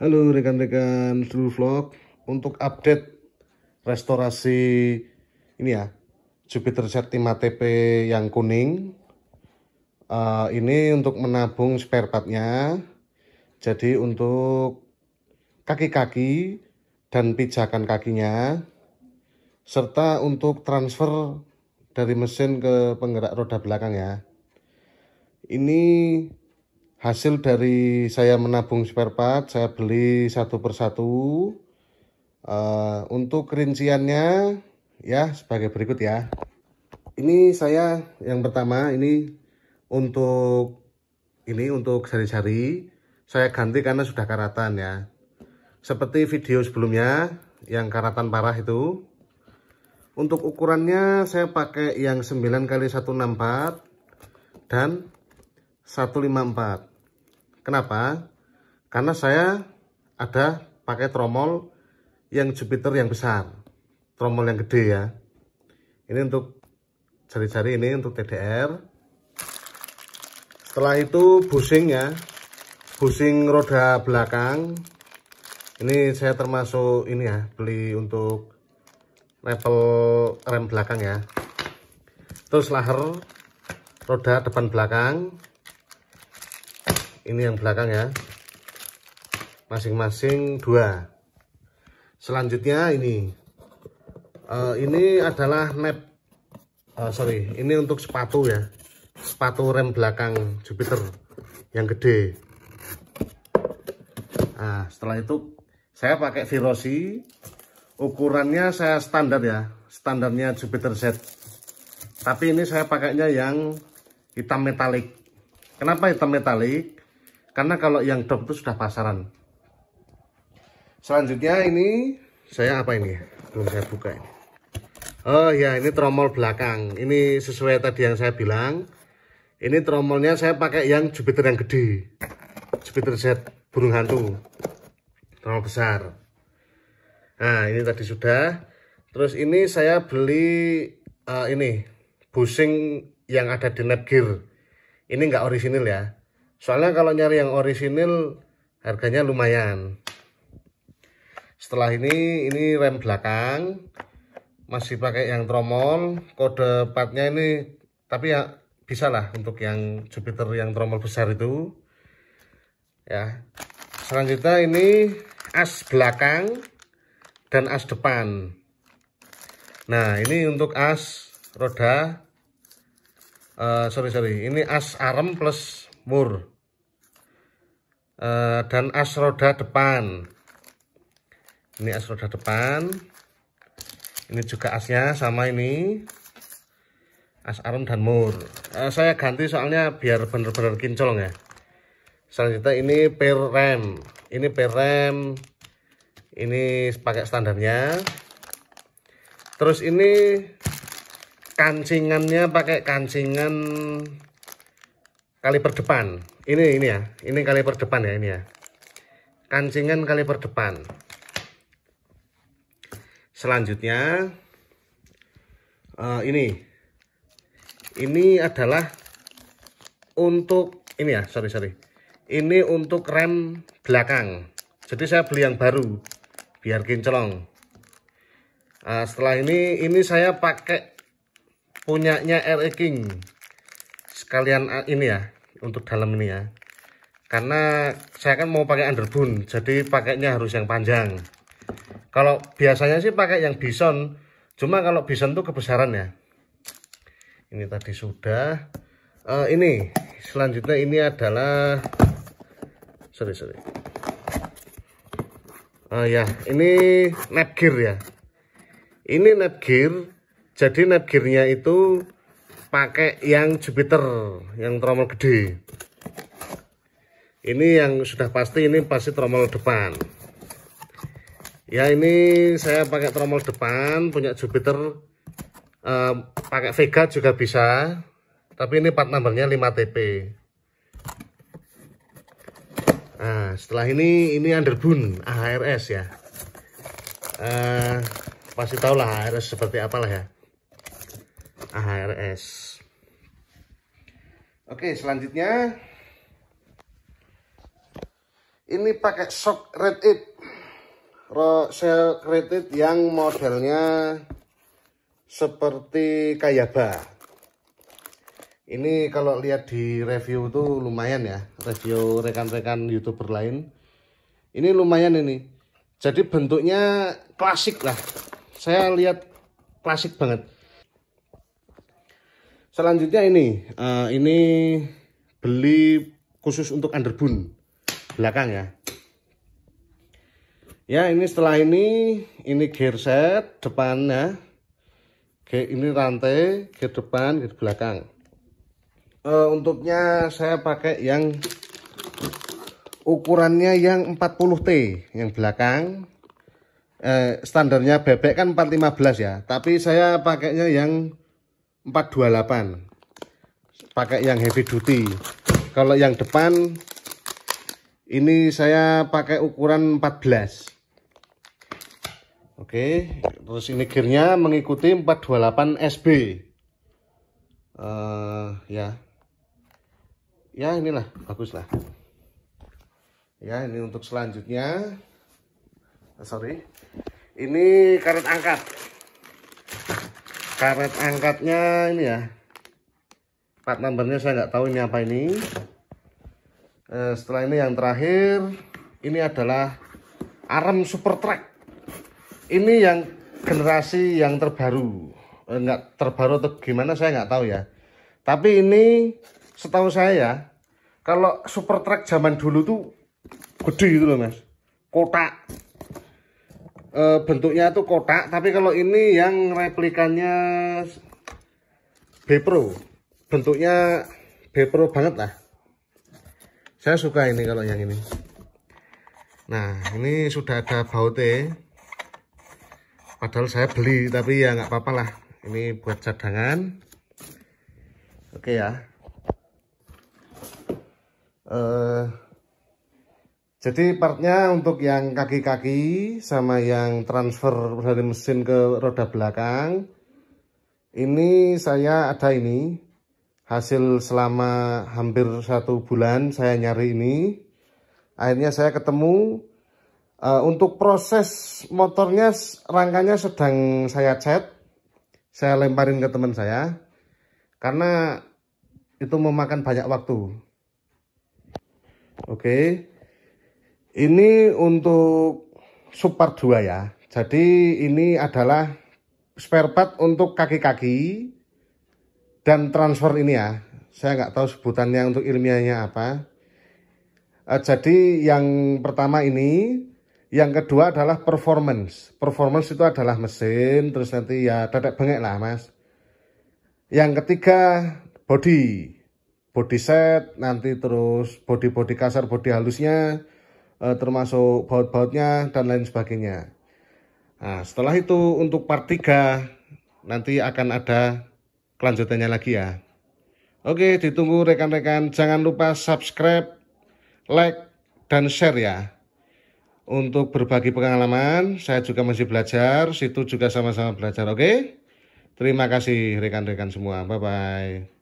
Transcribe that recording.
Halo rekan-rekan seluruh vlog Untuk update restorasi ini ya Jupiter Septima TP yang kuning uh, Ini untuk menabung spare partnya Jadi untuk kaki-kaki dan pijakan kakinya Serta untuk transfer dari mesin ke penggerak roda belakang ya Ini hasil dari saya menabung spare part saya beli satu persatu uh, untuk rinciannya ya sebagai berikut ya ini saya yang pertama ini untuk ini untuk sari-sari saya ganti karena sudah karatan ya seperti video sebelumnya yang karatan parah itu untuk ukurannya saya pakai yang 9 kali 164 dan 154 Kenapa? Karena saya ada pakai tromol yang Jupiter yang besar, tromol yang gede ya. Ini untuk jari-jari ini untuk TDR. Setelah itu busing ya, busing roda belakang. Ini saya termasuk ini ya, beli untuk level rem belakang ya. Terus laher roda depan belakang ini yang belakang ya masing-masing dua selanjutnya ini uh, ini adalah map uh, sorry ini untuk sepatu ya sepatu rem belakang Jupiter yang gede nah setelah itu saya pakai Virosi ukurannya saya standar ya standarnya Jupiter Z tapi ini saya pakainya yang hitam metalik kenapa hitam metalik karena kalau yang dom itu sudah pasaran. Selanjutnya ini saya apa ini? Belum saya buka ini. Oh ya, ini tromol belakang. Ini sesuai tadi yang saya bilang. Ini tromolnya saya pakai yang Jupiter yang gede. Jupiter Z burung hantu. Tromol besar. Nah, ini tadi sudah. Terus ini saya beli uh, ini busing yang ada di Netgear. Ini nggak orisinil ya soalnya kalau nyari yang orisinil harganya lumayan setelah ini ini rem belakang masih pakai yang tromol kode partnya ini tapi ya bisa lah untuk yang Jupiter yang tromol besar itu ya selanjutnya ini as belakang dan as depan nah ini untuk as roda uh, sorry sorry ini as arm plus mur e, dan as roda depan ini as roda depan ini juga asnya sama ini as arum dan mur e, saya ganti soalnya biar benar-benar kinclong ya selanjutnya ini per rem ini per rem ini pakai standarnya terus ini kancingannya pakai kancingan kaliper depan ini ini ya ini kaliper depan ya ini ya kancingan kaliper depan selanjutnya uh, ini ini adalah untuk ini ya sorry sorry ini untuk rem belakang jadi saya beli yang baru biar kinclong uh, setelah ini ini saya pakai punyanya RE King sekalian ah, ini ya untuk dalam ini ya karena saya kan mau pakai underbun jadi pakainya harus yang panjang kalau biasanya sih pakai yang bison cuma kalau bison tuh kebesaran ya ini tadi sudah uh, ini selanjutnya ini adalah sorry sorry uh, ya ini nap gear ya ini nap gear jadi nap gearnya itu pakai yang Jupiter yang tromol gede ini yang sudah pasti ini pasti tromol depan ya ini saya pakai tromol depan punya Jupiter eh, pakai Vega juga bisa tapi ini part numbernya 5TP nah setelah ini ini underbun AHRS ya eh, pasti tahu lah AHRS seperti apalah ya AHRS Oke selanjutnya ini pakai shock red it sel kredit yang modelnya seperti kayaba ini kalau lihat di review tuh lumayan ya review rekan-rekan youtuber lain ini lumayan ini jadi bentuknya klasik lah saya lihat klasik banget selanjutnya ini uh, ini beli khusus untuk underbun belakang ya ya ini setelah ini ini gear set depannya Oke ini rantai gear depan gear belakang uh, untuknya saya pakai yang ukurannya yang 40T yang belakang eh, standarnya bebek kan 415 ya tapi saya pakainya yang 428 pakai yang heavy duty kalau yang depan ini saya pakai ukuran 14 oke terus ini gearnya mengikuti 428 SB uh, ya ya inilah baguslah ya ini untuk selanjutnya eh, sorry ini karet angkat karet angkatnya ini ya part numbernya saya nggak tahu ini apa ini eh, setelah ini yang terakhir ini adalah arm super track ini yang generasi yang terbaru eh, nggak terbaru atau gimana saya nggak tahu ya tapi ini setahu saya ya kalau super track zaman dulu tuh gede gitu loh mas kotak e, bentuknya itu kotak tapi kalau ini yang replikannya Bepro bentuknya Bepro banget lah saya suka ini kalau yang ini nah ini sudah ada baute padahal saya beli tapi ya nggak apa-apa lah ini buat cadangan oke ya eh uh, jadi partnya untuk yang kaki-kaki sama yang transfer dari mesin ke roda belakang. Ini saya ada ini. Hasil selama hampir satu bulan saya nyari ini. Akhirnya saya ketemu. Uh, untuk proses motornya rangkanya sedang saya cat. Saya lemparin ke teman saya. Karena itu memakan banyak waktu. Oke. Okay. Ini untuk super 2 ya. Jadi ini adalah spare part untuk kaki-kaki dan transfer ini ya. Saya nggak tahu sebutannya untuk ilmiahnya apa. Eh, jadi yang pertama ini, yang kedua adalah performance. Performance itu adalah mesin, terus nanti ya tetek bengek lah mas. Yang ketiga body, body set, nanti terus body-body kasar, body halusnya, eh, termasuk baut-bautnya dan lain sebagainya. Nah, setelah itu untuk part 3 nanti akan ada kelanjutannya lagi ya. Oke, ditunggu rekan-rekan. Jangan lupa subscribe, like, dan share ya. Untuk berbagi pengalaman, saya juga masih belajar, situ juga sama-sama belajar, oke? Terima kasih rekan-rekan semua. Bye-bye.